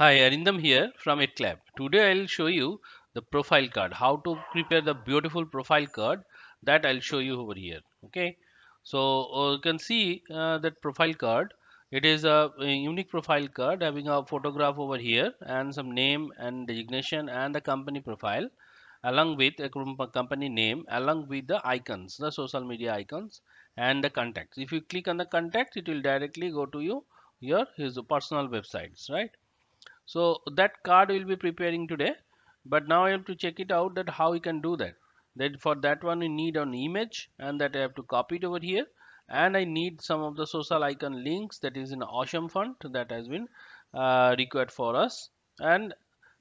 Hi, Arindam here from ItLab. Today I'll show you the profile card, how to prepare the beautiful profile card that I'll show you over here. Okay, so uh, you can see uh, that profile card. It is a, a, unique profile card having a photograph over here and some name and designation and the company profile along with a company name along with the icons, the social media icons and the contacts. If you click on the contacts, it will directly go to you your his personal websites, right? so that card will be preparing today but now I have to check it out that how we can do that That for that one we need an image and that I have to copy it over here and I need some of the social icon links that is in awesome font that has been uh, required for us and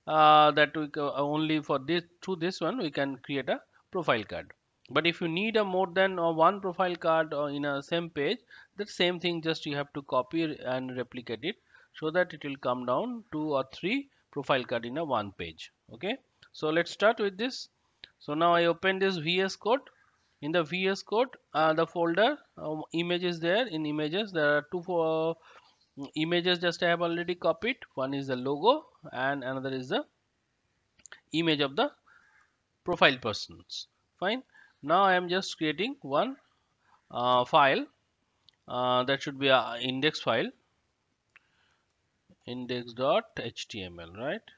uh, that we only for this through this one we can create a profile card but if you need a more than uh, one profile card or uh, in a same page the same thing just you have to copy and replicate it so that it will come down two or three profile card in a one page okay so let's start with this so now i open this vs code in the vs code uh, the folder um, images there in images there are two four uh, images just i have already copied one is the logo and another is the image of the profile persons fine now i am just creating one uh, file uh, that should be an index file index.html right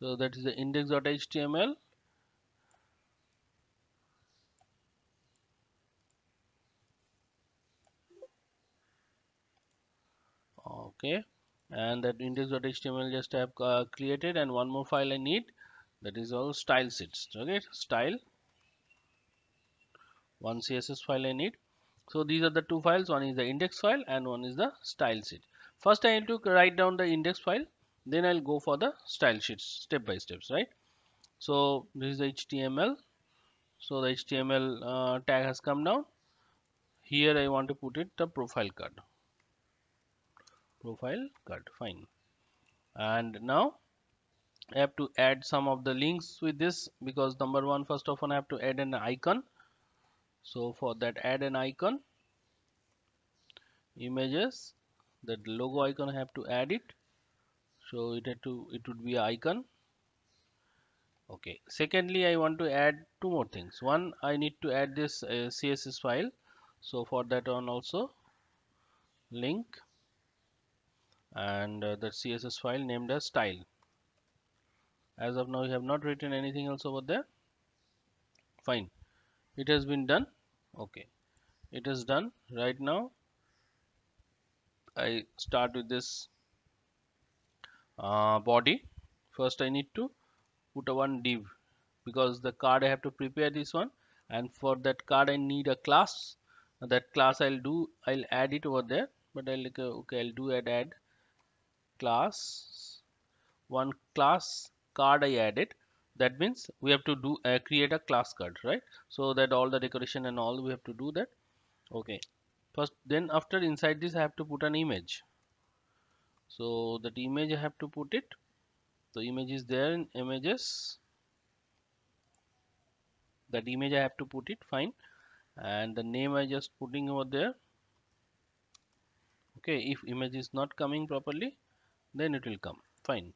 so that is the index.html okay and that index.html just I have uh, created and one more file I need that is all style okay style one css file I need so these are the two files one is the index file and one is the style sheet first I need to write down the index file then I'll go for the style sheets step by steps right so this is the HTML so the HTML uh, tag has come down here I want to put it the profile card profile card fine and now I have to add some of the links with this because number one first of all I have to add an icon so for that add an icon images that logo icon I have to add it so it had to it would be icon okay secondly I want to add two more things one I need to add this uh, CSS file so for that one also link and uh, the CSS file named as style as of now you have not written anything else over there fine it has been done okay it is done right now I start with this uh, body first I need to put a one div because the card I have to prepare this one and for that card I need a class that class I'll do I'll add it over there but I'll like uh, okay I'll do add add class one class card I added that means we have to do uh, create a class card right so that all the decoration and all we have to do that okay first then after inside this I have to put an image so that image I have to put it the image is there in images that image I have to put it fine and the name I just putting over there okay if image is not coming properly then it will come fine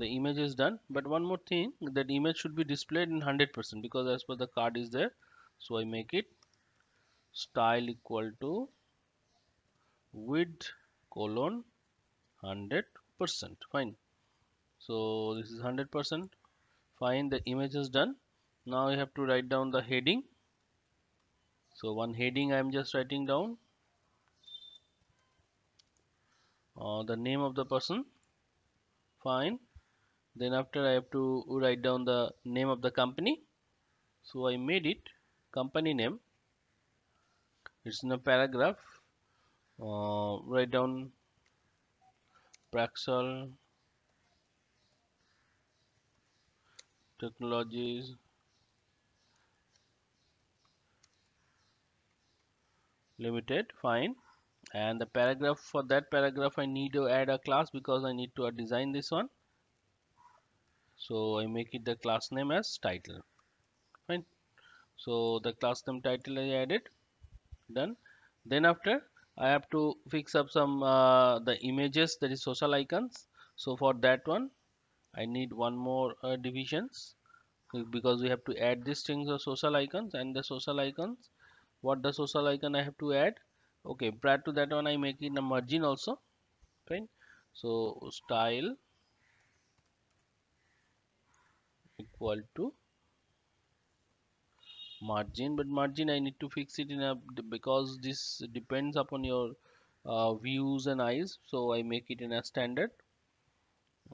the image is done but one more thing that image should be displayed in 100% because as per the card is there so I make it style equal to width colon 100% fine so this is 100% fine the image is done now I have to write down the heading so one heading I am just writing down uh, the name of the person fine then after I have to write down the name of the company so I made it company name it's in a paragraph uh, write down Praxel Technologies Limited fine and the paragraph for that paragraph I need to add a class because I need to design this one so I make it the class name as title fine so the class name title I added done then after I have to fix up some uh, the images that is social icons so for that one I need one more uh, divisions because we have to add these things of social icons and the social icons what the social icon I have to add okay prior to that one I make it a margin also fine so style equal to margin but margin I need to fix it in a because this depends upon your uh, views and eyes so I make it in a standard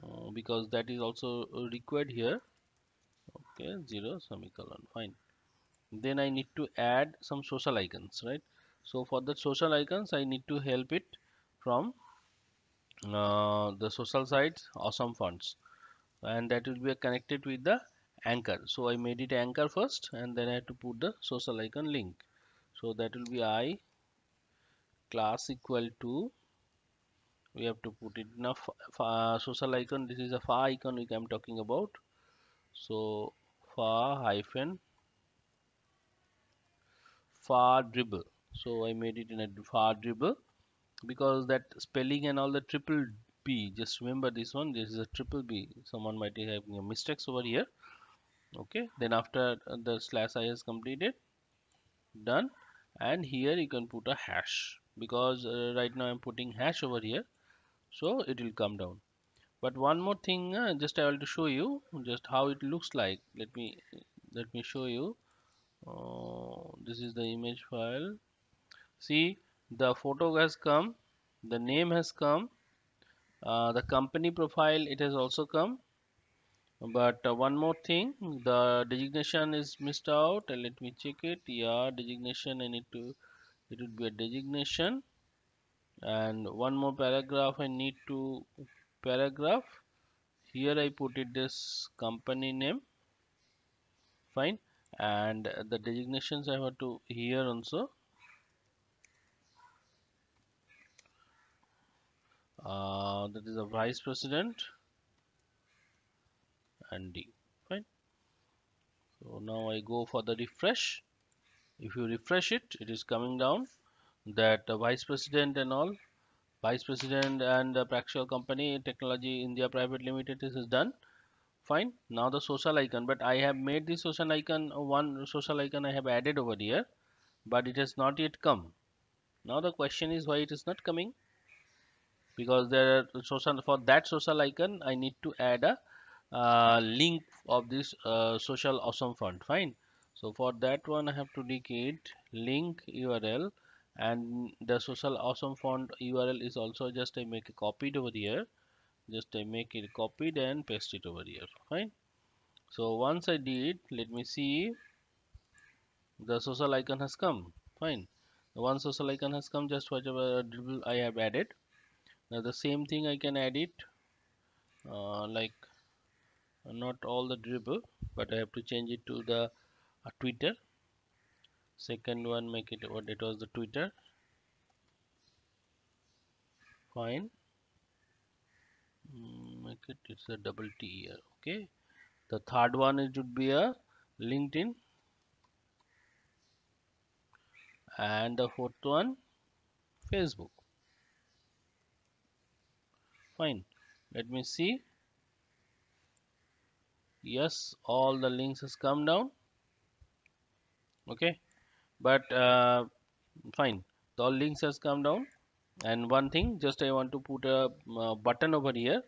uh, because that is also uh, required here okay 0 semicolon fine then I need to add some social icons right so for the social icons I need to help it from uh, the social sites or some fonts and that will be connected with the anchor so I made it anchor first and then I have to put the social icon link so that will be I class equal to we have to put it enough social icon this is a far icon which I'm talking about so far hyphen far dribble so I made it in a far dribble because that spelling and all the triple B just remember this one this is a triple B someone might be having a mistakes over here okay then after uh, the slash i is completed done and here you can put a hash because uh, right now i'm putting hash over here so it will come down but one more thing uh, just i want to show you just how it looks like let me let me show you uh, this is the image file see the photo has come the name has come uh, the company profile it has also come but uh, one more thing the designation is missed out and uh, let me check it yeah designation I need to it would be a designation and one more paragraph I need to paragraph here I put it this company name fine and the designations I have to here also uh, that is a vice president and D fine so now I go for the refresh if you refresh it it is coming down that the vice president and all vice president and the practical company technology India private limited this is done fine now the social icon but I have made the social icon one social icon I have added over here but it has not yet come now the question is why it is not coming because there are social for that social icon I need to add a uh, link of this uh, social awesome fund fine so for that one I have to dedicate link URL and the social awesome fund URL is also just I make a copied over here just I make it copied and paste it over here fine so once I did let me see the social icon has come fine one social icon has come just whatever I have added now the same thing I can add it uh, like uh, not all the dribble but I have to change it to the uh, Twitter second one make it what it was the Twitter fine mm, make it it's a double T here okay the third one it would be a LinkedIn and the fourth one Facebook fine let me see yes all the links has come down okay but uh, fine the all links has come down and one thing just I want to put a uh, button over here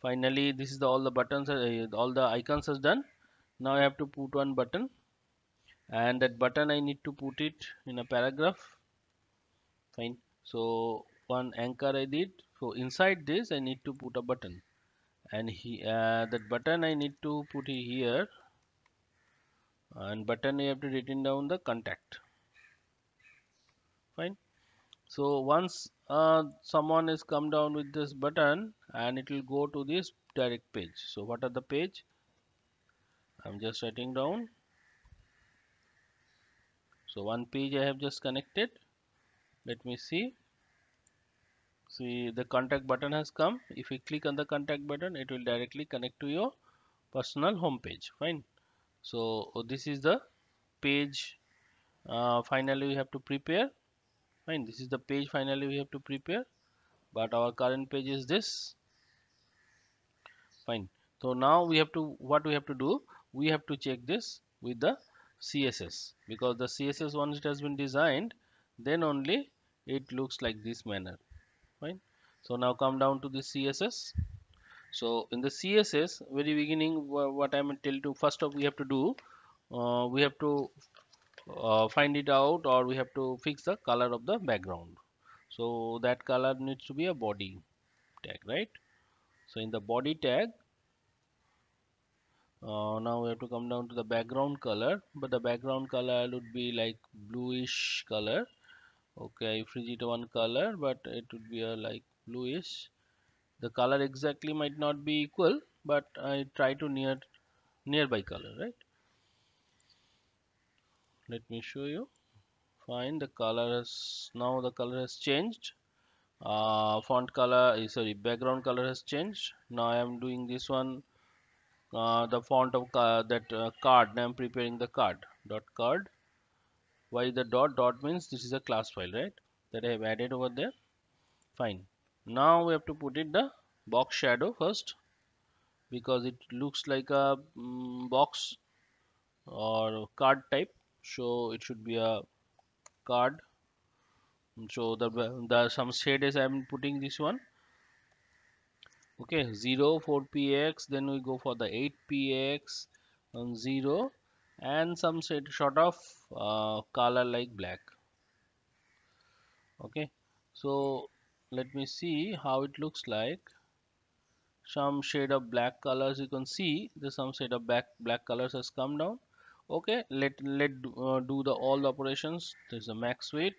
finally this is the all the buttons uh, all the icons has done now I have to put one button and that button I need to put it in a paragraph fine so one anchor I did so inside this I need to put a button and he uh, that button I need to put here and button I have to written down the contact fine so once uh, someone is come down with this button and it will go to this direct page so what are the page I'm just writing down so one page I have just connected let me see see the contact button has come if we click on the contact button it will directly connect to your personal home page fine so oh, this is the page uh, finally we have to prepare fine this is the page finally we have to prepare but our current page is this fine so now we have to what we have to do we have to check this with the css because the css once it has been designed then only it looks like this manner right so now come down to the css so in the css very beginning what i'm telling you first of we have to do uh, we have to uh, find it out or we have to fix the color of the background so that color needs to be a body tag right so in the body tag uh, now we have to come down to the background color but the background color would be like bluish color okay I freeze it one color but it would be a uh, like bluish the color exactly might not be equal but I try to near nearby color right let me show you fine the color has now the color has changed uh, font color eh, sorry background color has changed now I am doing this one uh, the font of uh, that uh, card now I'm preparing the card dot card why the dot dot means this is a class file right that I have added over there fine now we have to put in the box shadow first because it looks like a um, box or card type so it should be a card so the, the some shade is I'm putting this one okay 0 4 px then we go for the 8 px and 0 and some set, sort of uh, color like black okay so let me see how it looks like some shade of black colors you can see the some shade of black black colors has come down okay let let uh, do the all the operations there's a max weight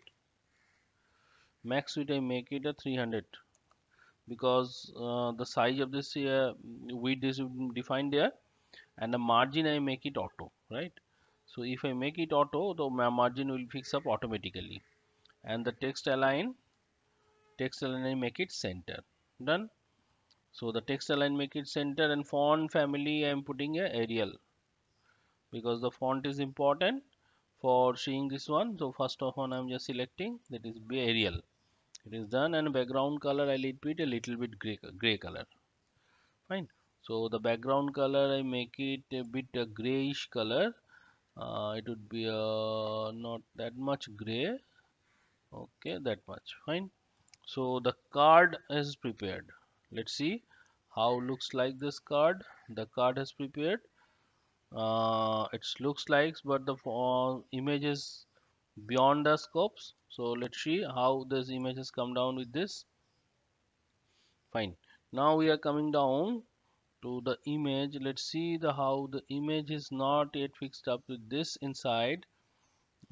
max weight i make it a 300 because uh, the size of this uh, width is defined there and the margin I make it auto right so if I make it auto the margin will fix up automatically and the text align text align I make it center done so the text align make it center and font family I am putting a Arial because the font is important for seeing this one so first of all I'm just selecting that is Arial it is done and background color I'll repeat a little bit gray, gray color fine so the background color I make it a bit a grayish color uh, it would be uh, not that much gray okay that much fine so the card is prepared let's see how looks like this card the card is prepared uh, it looks like but the uh, image is beyond the scopes so let's see how this image has come down with this fine now we are coming down to the image let's see the how the image is not yet fixed up with this inside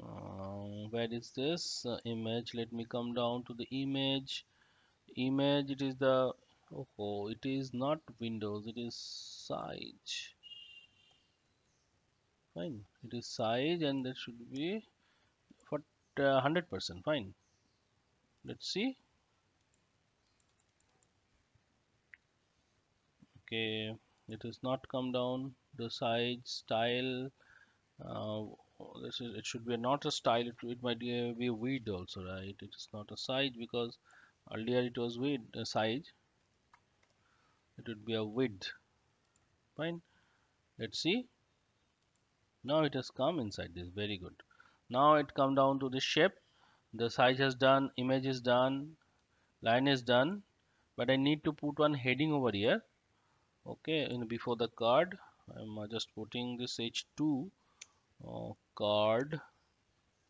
uh, where is this uh, image let me come down to the image image it is the oh it is not windows it is size fine it is size and that should be for 100 uh, percent fine let's see okay it has not come down the size, style uh, this is it should be not a style it, it might be a width also right it is not a size because earlier it was width a size it would be a width fine let's see now it has come inside this very good now it come down to the shape the size has done image is done line is done but I need to put one heading over here okay and before the card I'm uh, just putting this h2 uh, card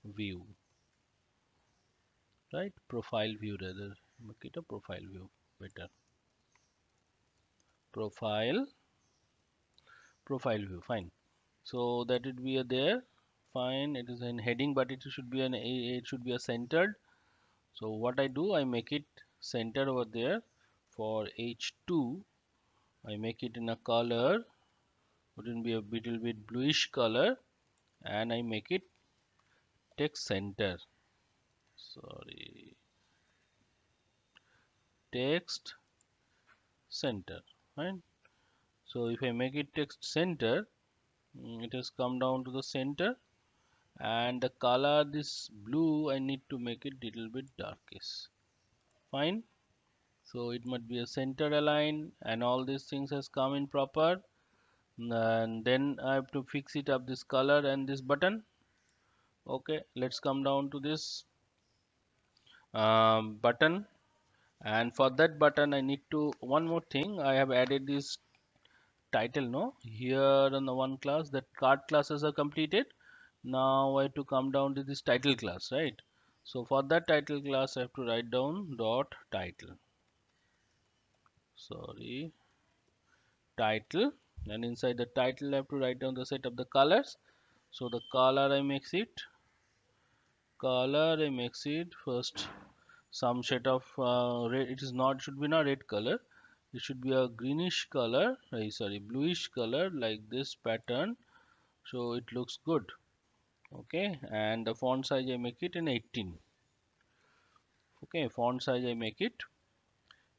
view right profile view rather make it a profile view better profile profile view fine so that it be a there fine it is in heading but it should be an it should be a centered so what I do I make it center over there for h2 I make it in a color wouldn't be a little bit bluish color and I make it text center sorry text center right so if I make it text center mm, it has come down to the center and the color this blue I need to make it little bit darkest. fine so it must be a center align and all these things has come in proper and then I have to fix it up this color and this button okay let's come down to this um, button and for that button I need to one more thing I have added this title no here in the one class that card classes are completed now I have to come down to this title class right so for that title class I have to write down dot title sorry title and inside the title I have to write down the set of the colors so the color I makes it color I makes it first some set of uh, red it is not should be not red color it should be a greenish color sorry bluish color like this pattern so it looks good okay and the font size I make it in 18 okay font size I make it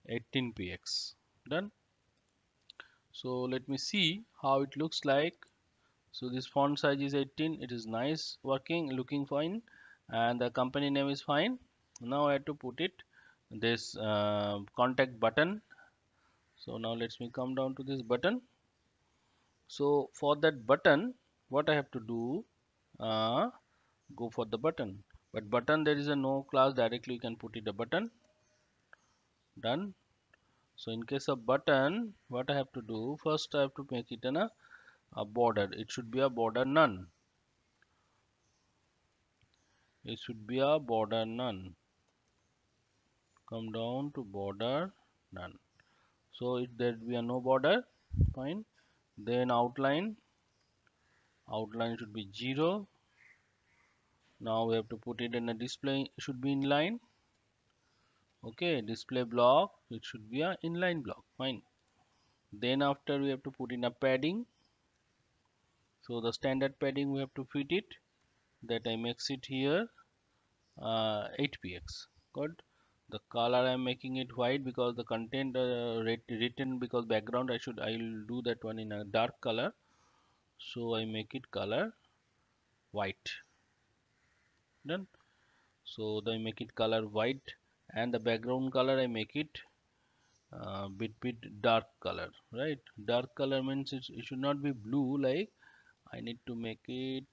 18 px done so let me see how it looks like so this font size is 18 it is nice working looking fine and the company name is fine now I have to put it this uh, contact button so now let me come down to this button so for that button what I have to do uh, go for the button but button there is a no class directly you can put it a button done so in case of button what I have to do first I have to make it in a, a border it should be a border none it should be a border none come down to border none so it there be a no border fine then outline outline should be 0 now we have to put it in a display should be in line okay display block it should be a inline block fine then after we have to put in a padding so the standard padding we have to fit it that I makes it here uh, 8px good the color I'm making it white because the content uh, written because background I should I will do that one in a dark color so I make it color white done so I make it color white and the background color I make it uh, bit bit dark color right dark color means it, it should not be blue like I need to make it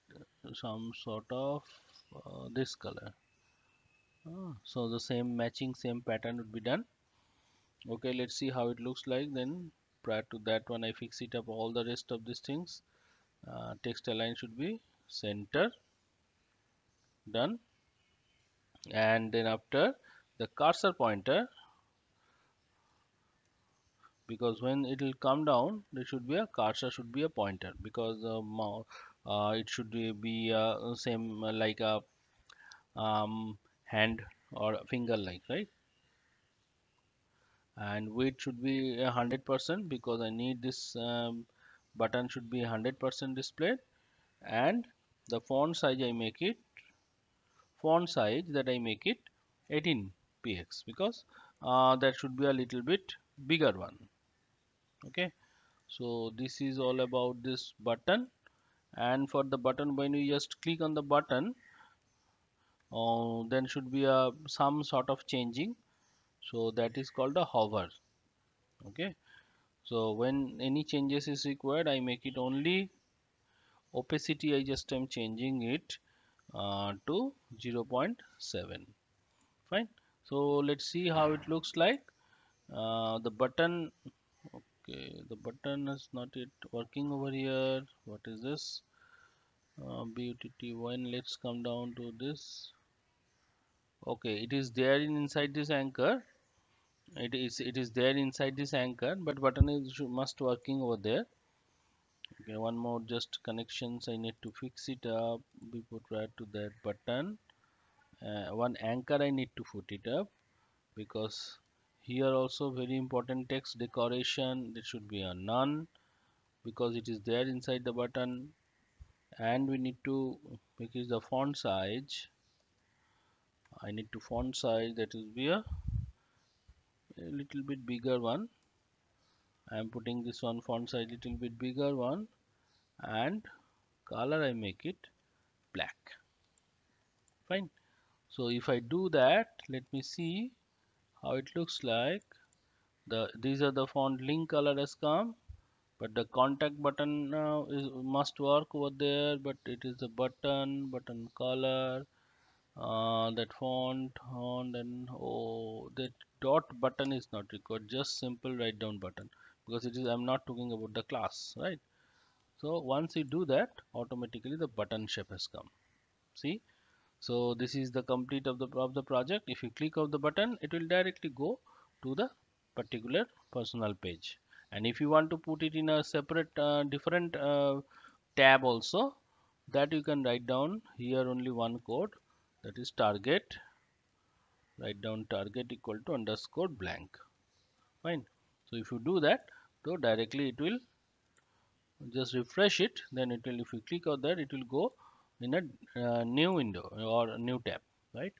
some sort of uh, this color uh, so the same matching same pattern would be done okay let's see how it looks like then prior to that when I fix it up all the rest of these things uh, text align should be center done and then after the cursor pointer because when it will come down there should be a cursor should be a pointer because uh, uh it should be uh, same uh, like a um, hand or finger like right and width should be 100% because I need this um, button should be 100% displayed and the font size I make it font size that I make it 18 px because uh, that should be a little bit bigger one okay so this is all about this button and for the button when you just click on the button uh, then should be a some sort of changing so that is called a hover okay so when any changes is required i make it only opacity i just am changing it uh, to 0 0.7 fine so let's see how it looks like uh, the button okay the button is not yet working over here what is this uh, one let's come down to this okay it is there in inside this anchor it is it is there inside this anchor but button is should, must working over there okay one more just connections i need to fix it up before try to that button uh, one anchor I need to put it up because here also very important text decoration there should be a none because it is there inside the button and we need to make the font size I need to font size that is be a, a little bit bigger one I am putting this one font size little bit bigger one and color I make it black fine so if I do that let me see how it looks like the these are the font link color has come but the contact button now uh, is must work over there but it is a button button color uh, that font on and oh that dot button is not required just simple write down button because it is I'm not talking about the class right so once you do that automatically the button shape has come see so this is the complete of the of the project if you click of the button it will directly go to the particular personal page and if you want to put it in a separate uh, different uh, tab also that you can write down here only one code that is target write down target equal to underscore blank fine so if you do that so directly it will just refresh it then it will if you click on that it will go in a uh, new window or a new tab right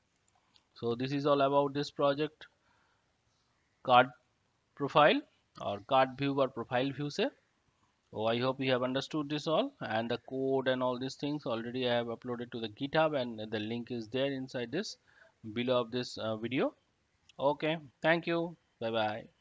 so this is all about this project card profile or card view or profile view say so oh, I hope you have understood this all and the code and all these things already I have uploaded to the github and the link is there inside this below of this uh, video okay thank you bye bye